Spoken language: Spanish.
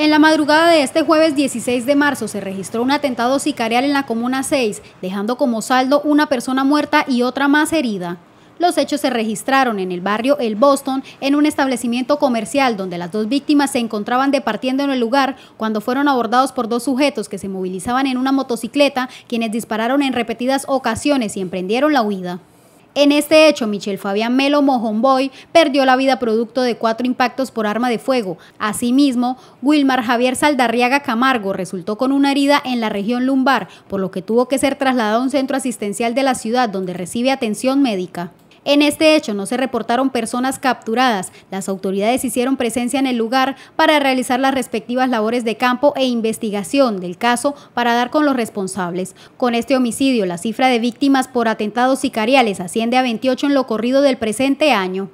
En la madrugada de este jueves 16 de marzo se registró un atentado sicarial en la Comuna 6, dejando como saldo una persona muerta y otra más herida. Los hechos se registraron en el barrio El Boston, en un establecimiento comercial donde las dos víctimas se encontraban departiendo en el lugar cuando fueron abordados por dos sujetos que se movilizaban en una motocicleta, quienes dispararon en repetidas ocasiones y emprendieron la huida. En este hecho, Michel Fabián Melo Mojomboy perdió la vida producto de cuatro impactos por arma de fuego. Asimismo, Wilmar Javier Saldarriaga Camargo resultó con una herida en la región lumbar, por lo que tuvo que ser trasladado a un centro asistencial de la ciudad donde recibe atención médica. En este hecho no se reportaron personas capturadas. Las autoridades hicieron presencia en el lugar para realizar las respectivas labores de campo e investigación del caso para dar con los responsables. Con este homicidio, la cifra de víctimas por atentados sicariales asciende a 28 en lo corrido del presente año.